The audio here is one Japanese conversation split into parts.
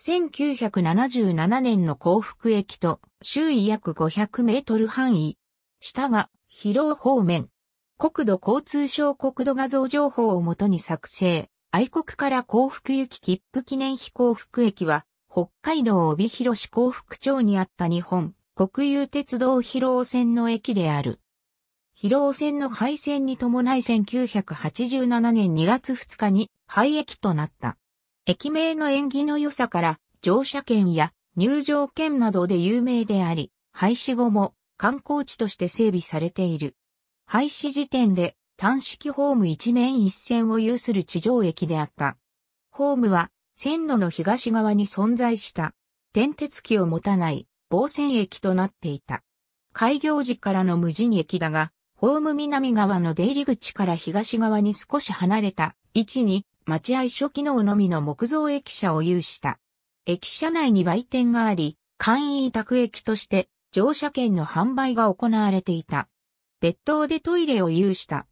1977年の幸福駅と周囲約500メートル範囲。下が広尾方面。国土交通省国土画像情報をもとに作成。愛国から幸福行き切符記念碑幸福駅は北海道帯広市幸福町にあった日本国有鉄道広尾線の駅である。広尾線の廃線に伴い1987年2月2日に廃駅となった。駅名の縁起の良さから乗車券や入場券などで有名であり、廃止後も観光地として整備されている。廃止時点で単式ホーム一面一線を有する地上駅であった。ホームは線路の東側に存在した電鉄機を持たない防線駅となっていた。開業時からの無人駅だが、ホーム南側の出入り口から東側に少し離れた位置に待合所機能のみの木造駅舎を有した。駅舎内に売店があり、簡易委託駅として乗車券の販売が行われていた。別棟でトイレを有した。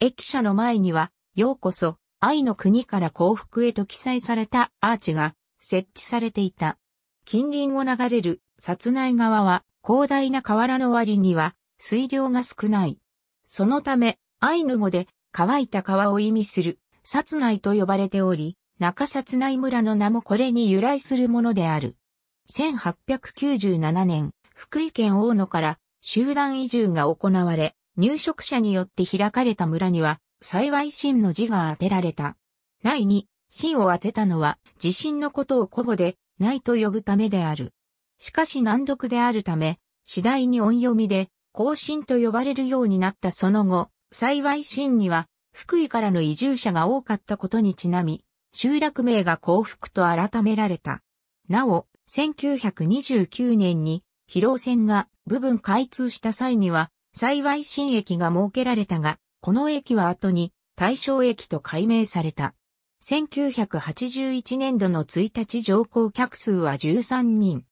駅舎の前には、ようこそ、愛の国から幸福へと記載されたアーチが設置されていた。近隣を流れる殺内川は広大な河原の割には水量が少ない。そのため、アイヌ語で乾いた川を意味する札内と呼ばれており、中札内村の名もこれに由来するものである。1897年、福井県大野から集団移住が行われ、入植者によって開かれた村には、幸い真の字が当てられた。内に、真を当てたのは、地震のことを古語で、内と呼ぶためである。しかし難読であるため、次第に音読みで、更新と呼ばれるようになったその後、幸い真には、福井からの移住者が多かったことにちなみ、集落名が幸福と改められた。なお、1929年に広尾線が部分開通した際には、幸い新駅が設けられたが、この駅は後に大正駅と改名された。1981年度の1日乗降客数は13人。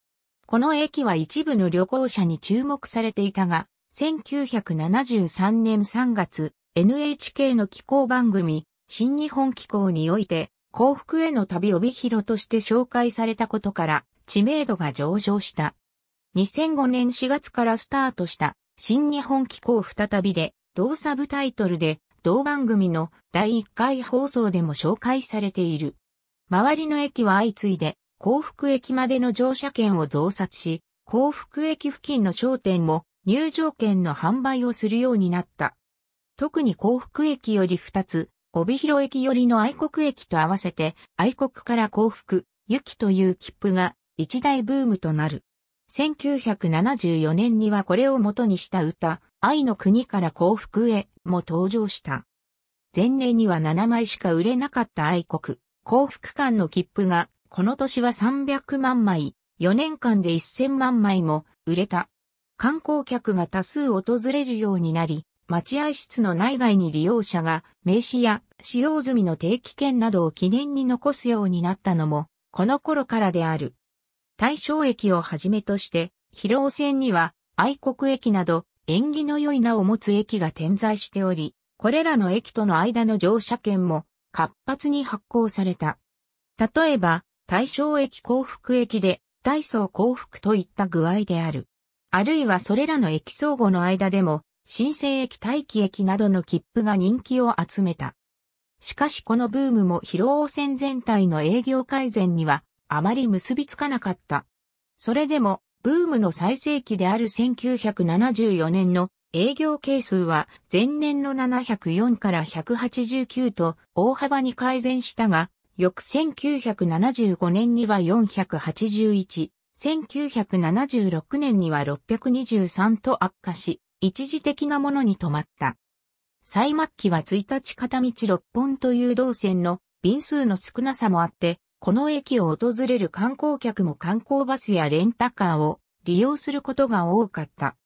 この駅は一部の旅行者に注目されていたが、1973年3月、NHK の気候番組、新日本気候において、幸福への旅帯広として紹介されたことから、知名度が上昇した。2005年4月からスタートした、新日本気候再びで、同サブタイトルで、同番組の第1回放送でも紹介されている。周りの駅は相次いで、幸福駅までの乗車券を増刷し、幸福駅付近の商店も入場券の販売をするようになった。特に幸福駅より2つ、帯広駅よりの愛国駅と合わせて、愛国から幸福、雪という切符が一大ブームとなる。1974年にはこれを元にした歌、愛の国から幸福へも登場した。前年には7枚しか売れなかった愛国、幸福感の切符が、この年は300万枚、4年間で1000万枚も売れた。観光客が多数訪れるようになり、待合室の内外に利用者が名刺や使用済みの定期券などを記念に残すようになったのも、この頃からである。大正駅をはじめとして、広尾線には愛国駅など縁起の良い名を持つ駅が点在しており、これらの駅との間の乗車券も活発に発行された。例えば、大正駅幸福駅で、大層幸福といった具合である。あるいはそれらの駅相互の間でも、新生駅待機駅などの切符が人気を集めた。しかしこのブームも広尾線全体の営業改善にはあまり結びつかなかった。それでも、ブームの最盛期である1974年の営業係数は前年の704から189と大幅に改善したが、翌1975年には481、1976年には623と悪化し、一時的なものに止まった。最末期は1日片道6本という動線の便数の少なさもあって、この駅を訪れる観光客も観光バスやレンタカーを利用することが多かった。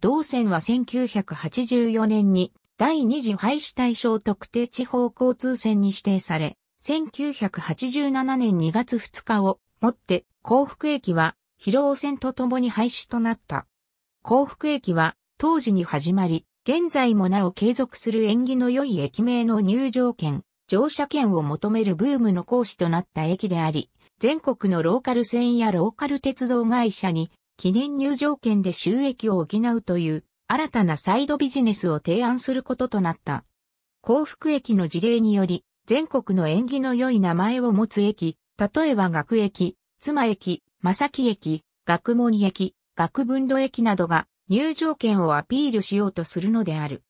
同線は1984年に第二次廃止対象特定地方交通線に指定され、1987年2月2日をもって幸福駅は広尾線と共に廃止となった。幸福駅は当時に始まり、現在もなお継続する縁起の良い駅名の入場券、乗車券を求めるブームの講師となった駅であり、全国のローカル線やローカル鉄道会社に記念入場券で収益を補うという新たなサイドビジネスを提案することとなった。幸福駅の事例により、全国の縁起の良い名前を持つ駅、例えば学駅、妻駅、正木駅、学問駅、学分土駅などが入場券をアピールしようとするのである。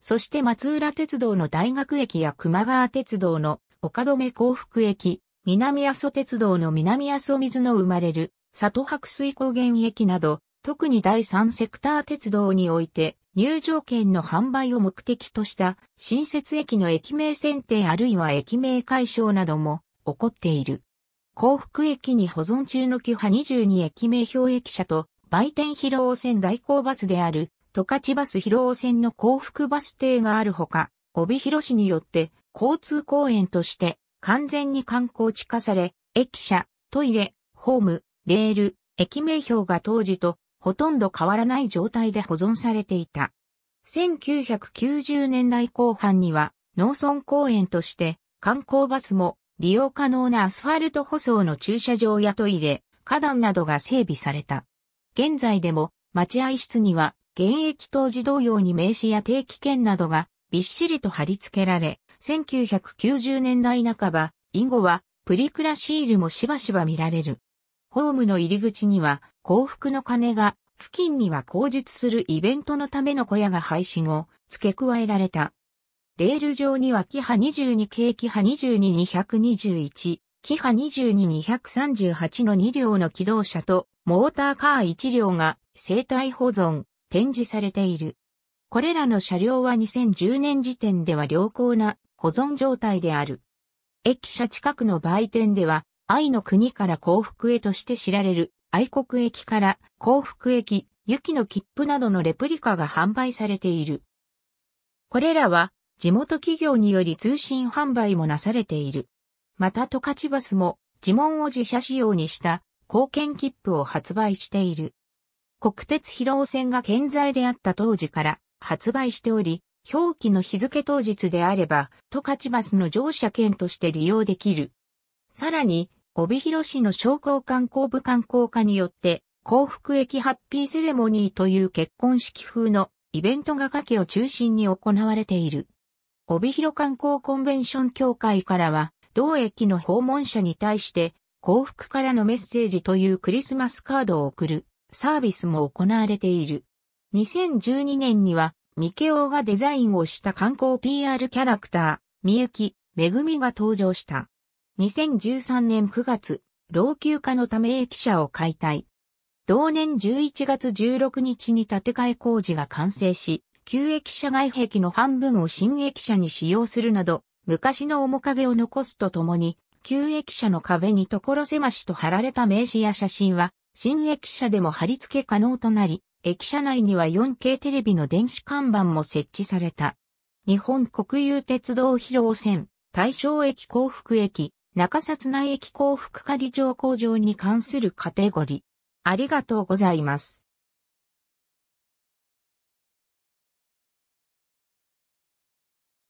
そして松浦鉄道の大学駅や熊川鉄道の岡留幸福駅、南阿蘇鉄道の南阿蘇水の生まれる里白水高原駅など、特に第三セクター鉄道において入場券の販売を目的とした新設駅の駅名選定あるいは駅名解消なども起こっている。幸福駅に保存中のキハ22駅名表駅舎と売店広尾線代行バスである、十勝バス広尾線の幸福バス停があるほか、帯広市によって交通公園として完全に観光地化され、駅舎、トイレ、ホーム、レール、駅名標が当時とほとんど変わらない状態で保存されていた。1990年代後半には農村公園として観光バスも利用可能なアスファルト舗装の駐車場やトイレ、花壇などが整備された。現在でも待合室には現役当時同様に名刺や定期券などがびっしりと貼り付けられ、1990年代半ば、以後はプリクラシールもしばしば見られる。ホームの入り口には幸福の鐘が、付近には口述するイベントのための小屋が廃止後、付け加えられた。レール上にはキハ22ーキハ22 221キハ22238の2両の機動車とモーターカー1両が生体保存、展示されている。これらの車両は2010年時点では良好な保存状態である。駅舎近くの売店では、愛の国から幸福へとして知られる愛国駅から幸福駅、雪の切符などのレプリカが販売されている。これらは地元企業により通信販売もなされている。またトカチバスも自問を自社仕様にした貢献切符を発売している。国鉄広尾線が健在であった当時から発売しており、表記の日付当日であれば、トカチバスの乗車券として利用できる。さらに、帯広市の商工観光部観光課によって、幸福駅ハッピーセレモニーという結婚式風のイベントがかけを中心に行われている。帯広観光コンベンション協会からは、同駅の訪問者に対して幸福からのメッセージというクリスマスカードを送るサービスも行われている。2012年にはミケオがデザインをした観光 PR キャラクター、みゆき、めぐみが登場した。2013年9月、老朽化のため駅舎を解体。同年11月16日に建て替え工事が完成し、旧駅舎外壁の半分を新駅舎に使用するなど、昔の面影を残すとともに、旧駅舎の壁に所狭しと貼られた名刺や写真は、新駅舎でも貼り付け可能となり、駅舎内には 4K テレビの電子看板も設置された。日本国有鉄道広尾線、大正駅幸福駅、中札内駅幸福仮乗工場に関するカテゴリー。ありがとうございます。